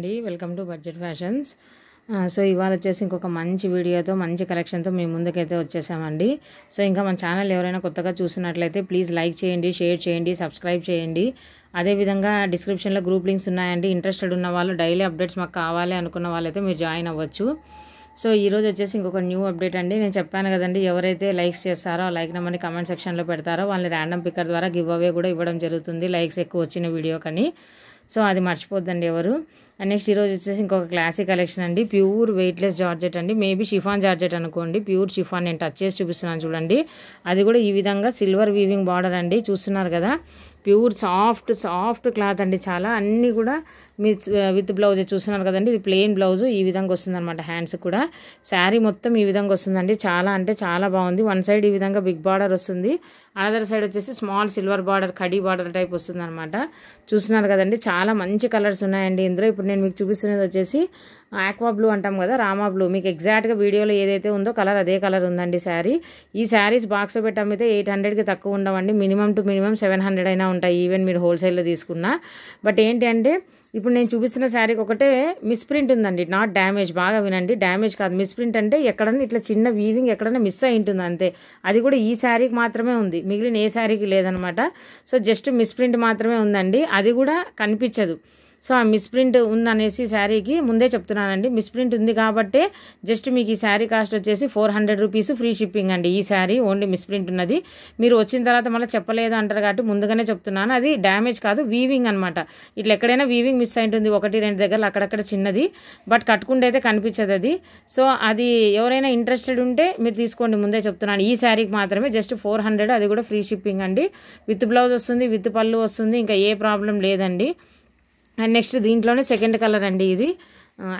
అండి welcome to budget fashions so ఇవాళ వచ్చేసి ఇంకొక మంచి వీడియోతో మంచి కలెక్షన్తో మీ ముందుకైతే వచ్చేసామండి సో ఇంకా మన ఛానల్ ఎవరైనా కొత్తగా చూసినట్లయితే ప్లీజ్ లైక్ చేయండి షేర్ చేయండి సబ్స్క్రైబ్ చేయండి అదేవిధంగా డిస్క్రిప్షన్లో గ్రూప్ లింక్స్ ఉన్నాయండి ఇంట్రెస్టెడ్ ఉన్న వాళ్ళు డైలీ అప్డేట్స్ మాకు కావాలి అనుకున్న వాళ్ళైతే మీరు జాయిన్ అవ్వచ్చు సో ఈరోజు వచ్చేసి ఇంకొక న్యూ అప్డేట్ అండి నేను చెప్పాను కదండి ఎవరైతే లైక్స్ చేస్తారో ఆ లైక్ నెంబర్ని కమెంట్ సెక్షన్లో పెడతారో వాళ్ళని ర్యాండమ్ పిక్కర్ ద్వారా గివ్ అవే కూడా ఇవ్వడం జరుగుతుంది లైక్స్ ఎక్కువ వచ్చిన కానీ సో అది మర్చిపోద్దండి ఎవరు నెక్స్ట్ ఈరోజు వచ్చేసి ఇంకొక క్లాసిక్ కలెక్షన్ అండి ప్యూర్ వెయిట్లెస్ జార్జెట్ అండి మేబీ షిఫాన్ జార్జెట్ అనుకోండి ప్యూర్ షిఫాన్ నేను టచ్ చేసి చూపిస్తున్నాను చూడండి అది కూడా ఈ విధంగా సిల్వర్ వీవింగ్ బార్డర్ అండి చూస్తున్నారు కదా ప్యూర్ సాఫ్ట్ సాఫ్ట్ క్లాత్ అండి చాలా అన్నీ కూడా మీ విత్ బ్లౌజ్ చూస్తున్నారు కదండి ఇది ప్లెయిన్ బ్లౌజ్ ఈ విధంగా వస్తుందన్నమాట హ్యాండ్స్ కూడా శారీ మొత్తం ఈ విధంగా వస్తుందండి చాలా అంటే చాలా బాగుంది వన్ సైడ్ ఈ విధంగా బిగ్ బార్డర్ వస్తుంది అనదర్ సైడ్ వచ్చేసి స్మాల్ సిల్వర్ బార్డర్ కడీ బార్డర్ టైప్ వస్తుందన్నమాట చూస్తున్నారు కదండి చాలా మంచి కలర్స్ ఉన్నాయండి ఇందులో ఇప్పుడు నేను మీకు చూపిస్తున్నది వచ్చేసి ఆక్వా బ్లూ అంటాం కదా రామా బ్లూ మీకు ఎగ్జాక్ట్గా వీడియోలో ఏదైతే ఉందో కలర్ అదే కలర్ ఉందండి శారీ ఈ శారీస్ బాక్స్ పెట్టి అమ్మితే ఎయిట్ హండ్రెడ్కి తక్కువ ఉండవండి minimum two minimum seven hundred అయినా ఉంటాయి ఈవెన్ మీరు హోల్సేల్లో తీసుకున్నా బట్ ఏంటి అంటే ఇప్పుడు నేను చూపిస్తున్న శారీకి ఒకటే మిస్ప్రింట్ ఉందండి నాట్ డ్యామేజ్ బాగా వినండి డ్యామేజ్ కాదు మిస్ప్రింట్ అంటే ఎక్కడన్నా ఇట్లా చిన్న వీవింగ్ ఎక్కడన్నా మిస్ అయి ఉంటుంది అంతే అది కూడా ఈ శారీకి మాత్రమే ఉంది మిగిలిన ఏ శారీకి లేదనమాట సో జస్ట్ మిస్ప్రింట్ మాత్రమే ఉందండి అది కూడా కనిపించదు సో ఆ మిస్ప్రింట్ ఉందనేసి శారీకి ముందే చెప్తున్నానండి మిస్ప్రింట్ ఉంది కాబట్టి జస్ట్ మీకు ఈ శారీ కాస్ట్ వచ్చేసి four hundred rupees free shipping అండి ఈ శారీ ఓన్లీ మిస్ప్రింట్ ఉన్నది మీరు వచ్చిన తర్వాత మళ్ళీ చెప్పలేదు అంటారు కాబట్టి ముందుగానే చెప్తున్నాను అది డ్యామేజ్ కాదు వీవింగ్ అనమాట ఇట్లా ఎక్కడైనా వీవింగ్ మిస్ అయి ఉంటుంది ఒకటి రెండు దగ్గర అక్కడక్కడ చిన్నది బట్ కట్టుకుంటే అయితే కనిపించదు అది సో అది ఎవరైనా ఇంట్రెస్టెడ్ ఉంటే మీరు తీసుకోండి ముందే చెప్తున్నాను ఈ శారీకి మాత్రమే జస్ట్ ఫోర్ హండ్రెడ్ అది కూడా ఫ్రీ షిప్పింగ్ అండి విత్ బ్లౌజ్ వస్తుంది విత్ పళ్ళు వస్తుంది ఇంకా ఏ ప్రాబ్లం లేదండి అండ్ నెక్స్ట్ దీంట్లోనే సెకండ్ కలర్ అండి ఇది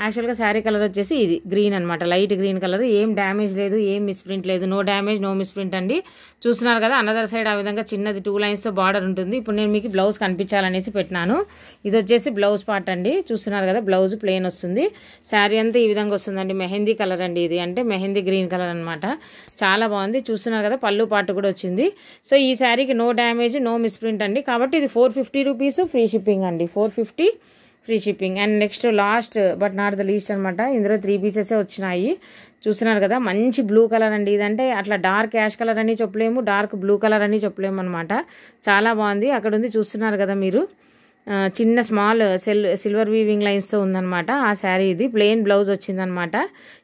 యాక్చువల్గా శారీ కలర్ వచ్చేసి ఇది గ్రీన్ అనమాట లైట్ గ్రీన్ కలర్ ఏం డ్యామేజ్ లేదు ఏం మిస్ప్రింట్ లేదు నో డ్యామేజ్ నో మిస్ప్రింట్ అండి చూస్తున్నారు కదా అనదర్ సైడ్ ఆ విధంగా చిన్నది టూ లైన్స్తో బార్డర్ ఉంటుంది ఇప్పుడు నేను మీకు బ్లౌజ్ కనిపించాలనేసి పెట్టినాను ఇది వచ్చేసి బ్లౌజ్ పార్ట్ అండి చూస్తున్నారు కదా బ్లౌజ్ ప్లెయిన్ వస్తుంది శారీ అంతా ఈ విధంగా వస్తుందండి మెహందీ కలర్ అండి ఇది అంటే మెహందీ గ్రీన్ కలర్ అనమాట చాలా బాగుంది చూస్తున్నారు కదా పళ్ళు పాటు కూడా వచ్చింది సో ఈ శారీకి నో డ్యామేజ్ నో మిస్ప్రింట్ అండి కాబట్టి ఇది four fifty rupees free shipping అండి four fifty free shipping and next last but not the least అనమాట ఇందులో త్రీ పీసెసే వచ్చినాయి చూస్తున్నారు కదా మంచి బ్లూ కలర్ అండి ఇదంటే అట్లా డార్క్ యాష్ కలర్ అని చెప్పలేము డార్క్ బ్లూ కలర్ అని చెప్పలేము అనమాట చాలా బాగుంది అక్కడ ఉంది చూస్తున్నారు కదా మీరు చిన్న స్మాల్ సెల్ సిల్వర్ వీవింగ్ లైన్స్తో ఉందనమాట ఆ శారీ ఇది ప్లెయిన్ బ్లౌజ్ వచ్చిందనమాట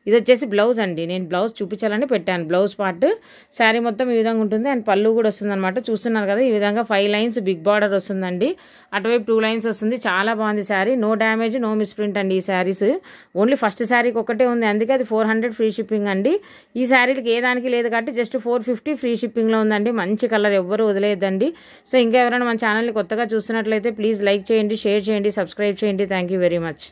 ఇది వచ్చేసి బ్లౌజ్ అండి నేను బ్లౌజ్ చూపించాలని పెట్టాను బ్లౌజ్ పార్ట్ శారీ మొత్తం ఈ విధంగా ఉంటుంది అండ్ పళ్ళు కూడా వస్తుందనమాట చూస్తున్నారు కదా ఈ విధంగా ఫైవ్ లైన్స్ బిగ్ బార్డర్ వస్తుందండి అటువైపు టూ లైన్స్ వస్తుంది చాలా బాగుంది sari no damage no misprint అండి ఈ శారీస్ ఓన్లీ ఫస్ట్ శారీకి ఒకటే ఉంది అందుకే అది ఫోర్ హండ్రెడ్ ఫ్రీ షిప్పింగ్ అండి ఈ శారీలకి ఏ దానికి లేదు కాబట్టి జస్ట్ ఫోర్ ఫిఫ్టీ ఫ్రీ షిప్పింగ్లో ఉందండి మంచి కలర్ ఎవ్వరు వదిలేదండి సో ఇంకా ఎవరైనా మన ఛానల్ని కొత్తగా చూస్తున్నట్లయితే ప్లీజ్ లైక్ చేయండి షేర్ చేయండి సబ్స్క్రైబ్ చేయండి థ్యాంక్ వెరీ మచ్